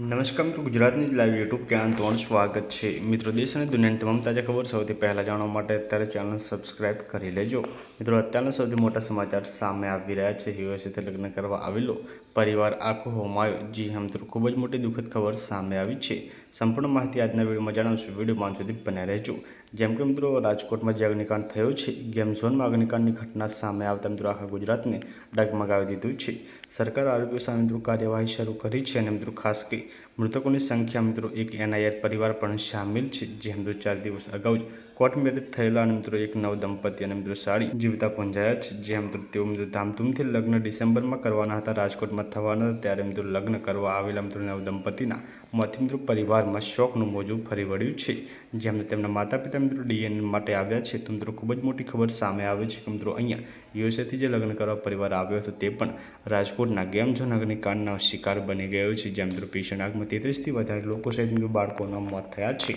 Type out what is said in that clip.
નમસ્કાર મિત્રો ગુજરાતની લાઈવ યુટ્યુબ ક્યાં તમારું સ્વાગત છે મિત્રો દેશ અને દુનિયાની તમામ તાજા ખબર સૌથી પહેલાં જાણવા માટે અત્યારે ચેનલ સબસ્ક્રાઇબ કરી લેજો મિત્રો અત્યારના સૌથી મોટા સમાચાર સામે આવી રહ્યા છે હિરો સાથે લગ્ન કરવા આવેલો પરિવાર આખો હોમાયો જી હા મિત્રો ખૂબ જ મોટી દુઃખદ ખબર સામે આવી છે સંપૂર્ણ માહિતી આજના વિડીયોમાં જણાવશું વિડીયોમાં સુધી બને રહેજો જેમ કે મિત્રો રાજકોટમાં જે અગ્નિકાંડ થયો છે ગેમ ઝોનમાં અગ્નિકાંડની ઘટના સામે આવતા મિત્રો આખા ગુજરાતને ડગમગાવી દીધું છે સરકાર આરોપીઓ સામે મિત્રો કાર્યવાહી શરૂ કરી છે અને મિત્રો ખાસ કરી મૃતકોની સંખ્યા મિત્રો એક એનઆઈઆર પરિવાર પણ સામેલ છે જે મિત્રો ચાર દિવસ અગાઉ જ કોર્ટ મેરેજ થયેલા અને મિત્રો એક નવ દંપતી અને મિત્રો સાડી જીવતા પૂંજાયા છે જે મિત્રો તેઓ મિત્રો ધામધૂમથી લગ્ન ડિસેમ્બરમાં કરવાના હતા રાજકોટમાં થવાના ત્યારે મિત્રો લગ્ન કરવા આવેલા મિત્રો નવ દંપતીના મોતથી મિત્રો પરિવાર બારમાં શોકનું મોજું ફરી વળ્યું છે જેમને તેમના માતા પિતા મિત્રો ડીએનએ માટે આવ્યા છે તો મિત્રો ખૂબ જ મોટી ખબર સામે આવે છે કે મિત્રો અહીંયા યુએસએથી જે લગ્ન કરવા પરિવાર આવ્યો હતો તે પણ રાજકોટના ગેમઝોન અગ્નિકાંડના શિકાર બની ગયો છે જેમ મિત્રો પેશન્ટ આગમાં તેત્રીસથી વધારે લોકો સહિત મિત્રો બાળકોના મોત થયા છે